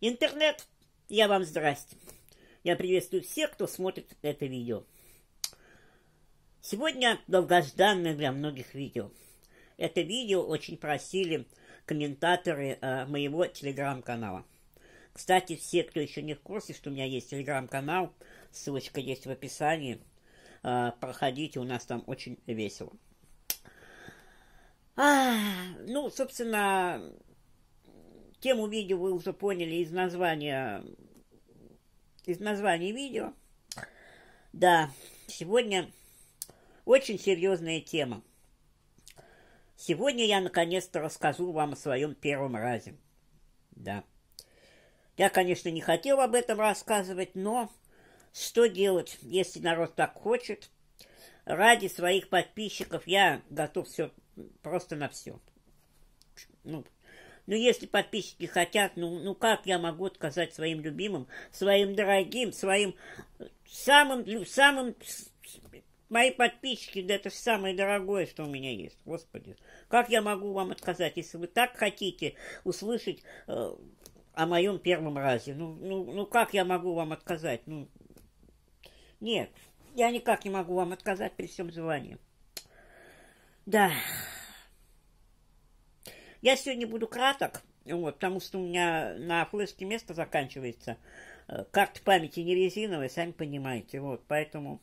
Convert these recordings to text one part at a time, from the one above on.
Интернет, я вам здрасте. Я приветствую всех, кто смотрит это видео. Сегодня долгожданное для многих видео. Это видео очень просили комментаторы э, моего телеграм-канала. Кстати, все, кто еще не в курсе, что у меня есть телеграм-канал, ссылочка есть в описании. Э, проходите, у нас там очень весело. А, ну, собственно, Тему видео вы уже поняли из названия, из названия видео. Да, сегодня очень серьезная тема. Сегодня я наконец-то расскажу вам о своем первом разе. Да. Я, конечно, не хотел об этом рассказывать, но что делать, если народ так хочет? Ради своих подписчиков я готов все просто на все. Ну, но ну, если подписчики хотят, ну, ну как я могу сказать своим любимым, своим дорогим, своим э, самым, самым Мои подписчики, да это же самое дорогое, что у меня есть, господи. Как я могу вам отказать, если вы так хотите услышать э, о моем первом разе? Ну, ну, ну, как я могу вам отказать? Ну, нет, я никак не могу вам отказать при всем желании. Да. Я сегодня буду краток, вот, потому что у меня на флешке место заканчивается. Э, карта памяти не резиновая, сами понимаете. Вот, поэтому,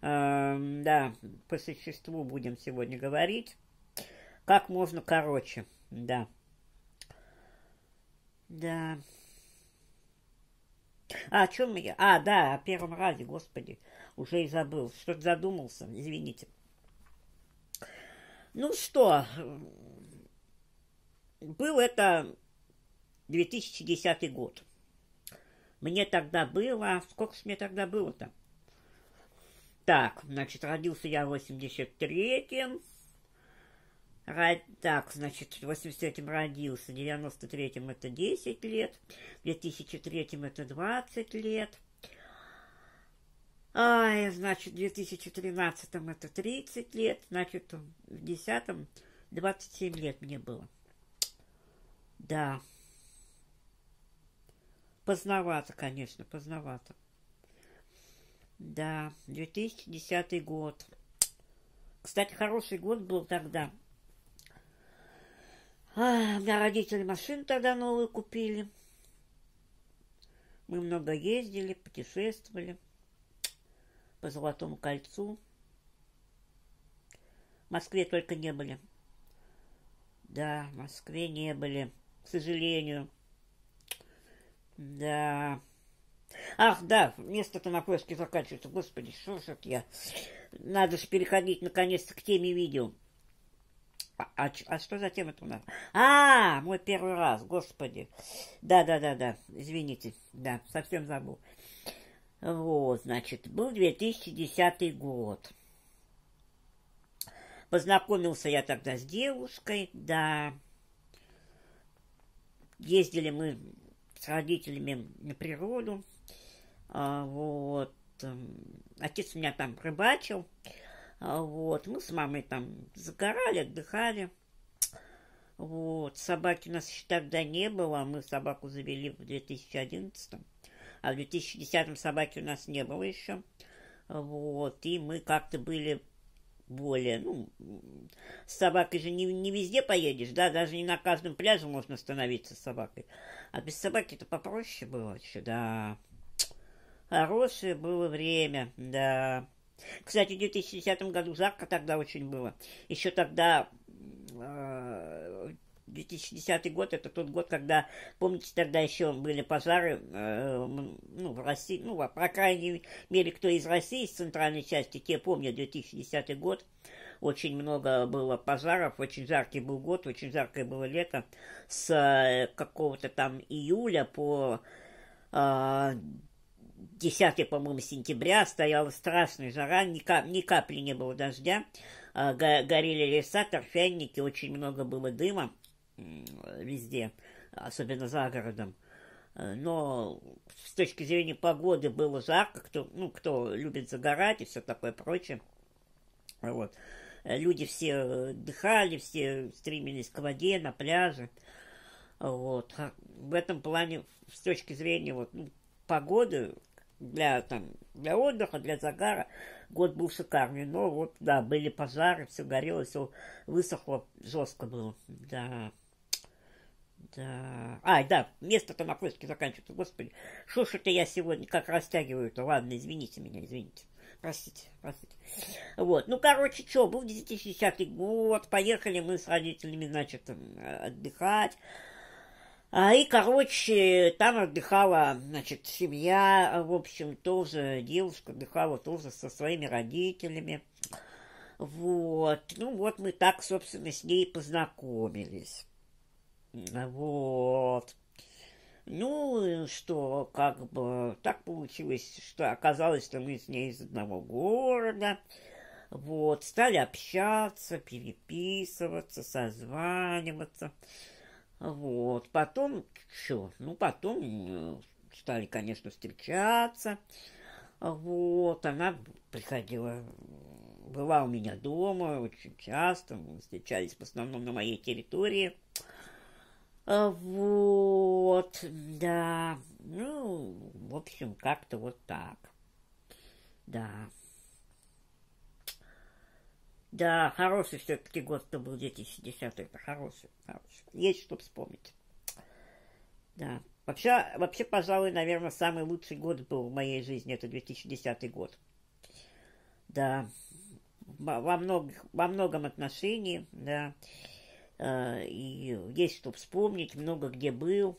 э, да, по существу будем сегодня говорить. Как можно короче, да. Да. А, о чем я? А, да, о первом разе, господи, уже и забыл. Что-то задумался, извините. Ну что, был это 2010 год. Мне тогда было... Сколько же мне тогда было-то? Так, значит, родился я в 83-м. Род... Так, значит, в 83-м родился, в 93-м это 10 лет, в 2003-м это 20 лет. Ай, значит, в 2013-м это 30 лет, значит, в 10-м 27 лет мне было. Да. Поздновато, конечно, поздновато. Да, 2010 год. Кстати, хороший год был тогда. А, у меня родители машину тогда новую купили. Мы много ездили, путешествовали по Золотому кольцу. В Москве только не были. Да, в Москве не были сожалению. Да. Ах, да, место-то на поиске заканчивается. Господи, что ж это я? Надо же переходить наконец-то к теме видео. А, а, а что за тема это у нас? А, мой первый раз, господи. Да, да, да, да, извините, да, совсем забыл. Вот, значит, был 2010 год. Познакомился я тогда с девушкой, да. Ездили мы с родителями на природу. А, вот. Эм, отец меня там рыбачил. А, вот. Мы с мамой там загорали, отдыхали. Вот. Собаки у нас еще тогда не было. А мы собаку завели в 2011. А в 2010 собаки у нас не было еще. Вот. И мы как-то были более, ну, с собакой же не, не везде поедешь, да, даже не на каждом пляже можно становиться собакой. А без собаки это попроще было еще, да. Хорошее было время, да. Кстати, в 2010 году жарко тогда очень было. Еще тогда э, 2010 год, это тот год, когда, помните, тогда еще были пожары э, ну, в России, ну, а, по крайней мере, кто из России, из центральной части, те помнят 2010 год. Очень много было пожаров, очень жаркий был год, очень жаркое было лето. С э, какого-то там июля по... Э, а, 10, по-моему, сентября стояла страшная жара, ни, кап ни капли не было дождя, а, горели леса, торфяники, очень много было дыма везде, особенно за городом. Но с точки зрения погоды было жарко, кто, ну, кто любит загорать и все такое прочее. Вот. Люди все э, дыхали, все стремились к воде, на пляже. Вот. А в этом плане, с точки зрения вот, ну, погоды, для, там, для отдыха, для загара, год был шикарный. Но вот, да, были пожары, все горело, все высохло, жестко было. Да. Да. А, да, место-то на поиске заканчивается, господи. Что ж это я сегодня как растягиваю-то? Ладно, извините меня, извините. Простите, простите. Вот, ну, короче, что, был 2010 год, поехали мы с родителями, значит, отдыхать. А, и, короче, там отдыхала, значит, семья, в общем, тоже девушка отдыхала тоже со своими родителями. Вот, ну вот мы так, собственно, с ней познакомились. Вот. Ну, э, что как бы так получилось, что оказалось, что мы с ней из одного города. Вот, стали общаться, переписываться, созваниваться. Вот, потом, что, ну, потом э, стали, конечно, встречаться. Вот, она приходила, была у меня дома очень часто, мы встречались в основном на моей территории. А, вот, да. Ну, в общем, как-то вот так. Да. Да, хороший все-таки год то был 2010 это хороший, хороший. Есть что вспомнить. Да. Вообще, вообще, пожалуй, наверное, самый лучший год был в моей жизни, это 2010 год. Да, во, многих, во многом отношении, да. Э, и есть что вспомнить, много где был.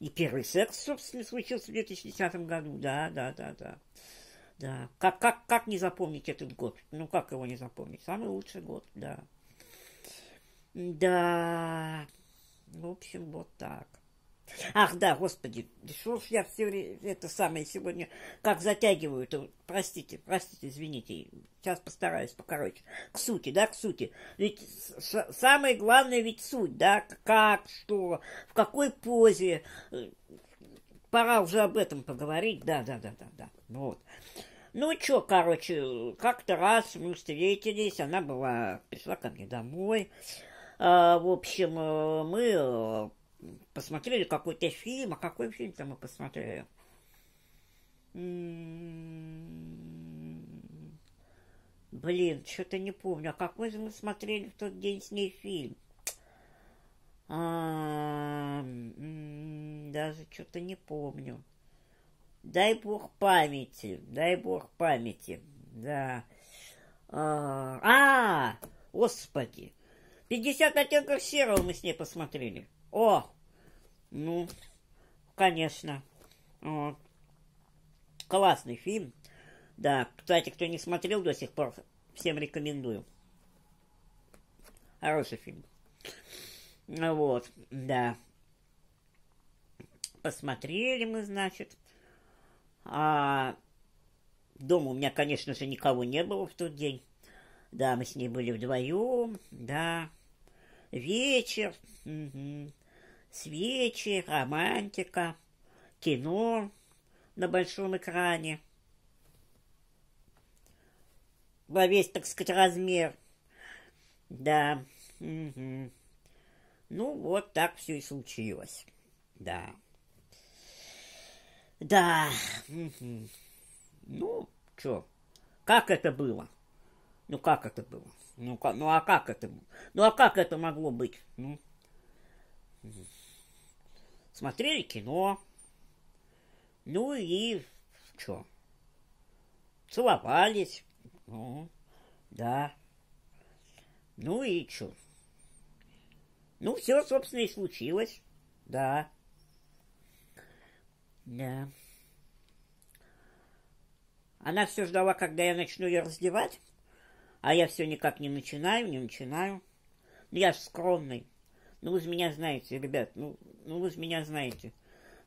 И первый секс, собственно, случился в 2010 году, да, да, да, да. Да, как, как, как не запомнить этот год? Ну, как его не запомнить? Самый лучший год, да. Да, в общем, вот так. Ах, да, господи, что ж я все время, это самое сегодня, как затягиваю это, простите, простите, извините, сейчас постараюсь покороче. К сути, да, к сути. Ведь самое главное ведь суть, да, как, что, в какой позе. Пора уже об этом поговорить, да, да, да, да, да, вот. Ну, чё, короче, как-то раз мы встретились, она была, пришла ко мне домой, а, в общем, э, мы э, посмотрели какой-то фильм, а какой фильм-то мы посмотрели? Блин, что-то не помню. А какой же мы смотрели в тот день с ней фильм? даже что-то не помню. Дай бог памяти, дай бог памяти, да. А, а господи, 50 оттенков серого мы с ней посмотрели. О, ну, конечно. Вот. Классный фильм. Да, кстати, кто не смотрел до сих пор, всем рекомендую. Хороший фильм. Вот, да. Посмотрели мы, значит. А дома у меня, конечно же, никого не было в тот день. Да, мы с ней были вдвоем, да. Вечер. Угу свечи, романтика, кино на большом экране во весь, так сказать, размер. Да. Угу. Ну, вот так все и случилось. Да. Да. Угу. Ну, что? Как это было? Ну, как это было? Ну, как, ну а как это? Ну, а как это могло быть? Ну. Угу смотрели кино, ну и что? Целовались, ну, да. Ну и что? Ну, все, собственно, и случилось, да. Да. Она все ждала, когда я начну ее раздевать, а я все никак не начинаю, не начинаю. Ну, я же скромный. Ну вы же меня знаете, ребят, ну, ну вы же меня знаете.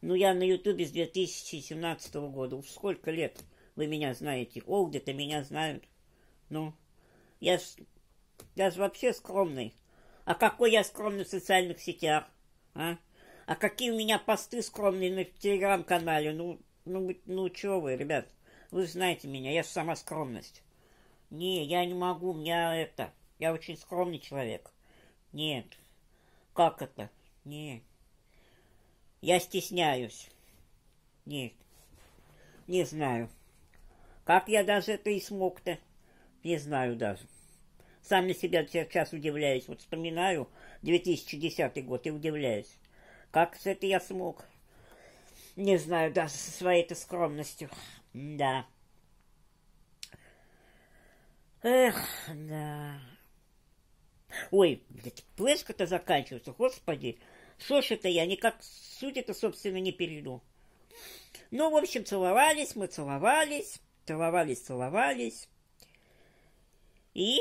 Ну я на Ютубе с 2017 года. Уж сколько лет вы меня знаете? О, где-то меня знают. Ну, я ж, я ж вообще скромный. А какой я скромный в социальных сетях? А? А какие у меня посты скромные на телеграм-канале? Ну, ну, ну, чего вы, ребят? Вы знаете меня, я же сама скромность. Не, я не могу, у меня это... Я очень скромный человек. Нет, как это? Нет. Я стесняюсь. Нет. Не знаю. Как я даже это и смог-то? Не знаю даже. Сам на себя сейчас удивляюсь. Вот вспоминаю 2010 год и удивляюсь. Как это я смог? Не знаю даже со своей-то скромностью. Да. Эх, да. Ой, блядь, флешка-то заканчивается, господи. что соши это я никак суть это, собственно, не перейду. Ну, в общем, целовались мы, целовались, целовались, целовались. И